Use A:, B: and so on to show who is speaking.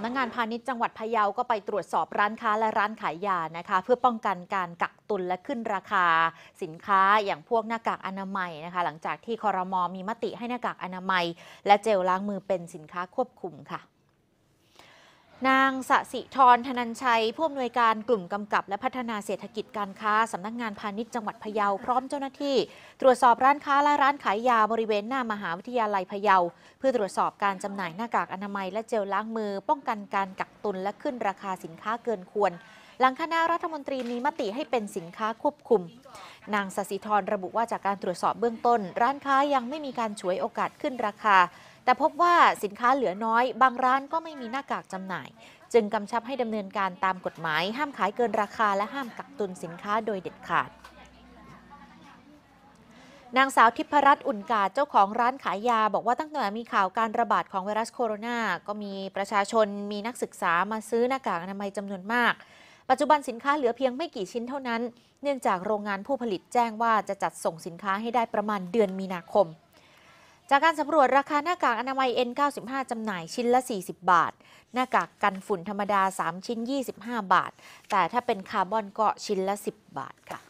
A: ำนักงงานพาณิชย์จังหวัดพะเยาก็ไปตรวจสอบร้านค้าและร้านขายยานะคะ เพื่อป้องกันการกักตุนและขึ้นราคาสินค้าอย่างพวกหน้ากากอนามัยนะคะ หลังจากที่คอรมอมีมติให้หน้ากากอนามัย และเจลล้างมือเป็นสินค้าควบคุมค่ะนางสสิธรธนันชัยผู้อำนวยการกลุ่มกำกับและพัฒนาเศรษฐกิจการค้าสำนักงานพาณิชย์จังหวัดพะเยาพร้อมเจ้าหน้าที่ ตรวจสอบร้านค้าและร้านขายยาบริเวณหน้ามหาวิทยาลัยพะเยา เพื่อตรวจสอบการจำหน่ายหน้ากากอนามัย และเจลล้างมือ ป้องกันการกักตุนและขึ้นราคาสินค้าเกินควร หลังคณะรัฐมนตรีมีมติให้เป็นสินค้าควบคุม นางสสิธรระบุว่าจากการตรวจสอบเบื้องต้น ร้านค้ายังไม่มีการฉวยโอกาสขึ้นราคาแต่พบว่าสินค้าเหลือน้อย บางร้านก็ไม่มีหน้ากากจำหน่าย จึงกำชับให้ดำเนินการตามกฎหมาย ห้ามขายเกินราคาและห้ามกักตุนสินค้าโดยเด็ดขาด นางสาวทิพรัตน์อุ่นกาดเจ้าของร้านขายยาบอกว่าตั้งแต่มีข่าวการระบาดของไวรัสโคโรนา ก็มีประชาชนมีนักศึกษามาซื้อหน้ากากอนามัยจำนวนมาก ปัจจุบันสินค้าเหลือเพียงไม่กี่ชิ้นเท่านั้น เนื่องจากโรงงานผู้ผลิตแจ้งว่าจะจัดส่งสินค้าให้ได้ประมาณเดือนมีนาคมจากการสำรวจราคาหน้ากากอนามัย N95 จำหน่ายชิ้นละ 40 บาท หน้ากากกันฝุ่นธรรมดา 3 ชิ้น 25 บาท แต่ถ้าเป็นคาร์บอนก็ชิ้นละ 10 บาทค่ะ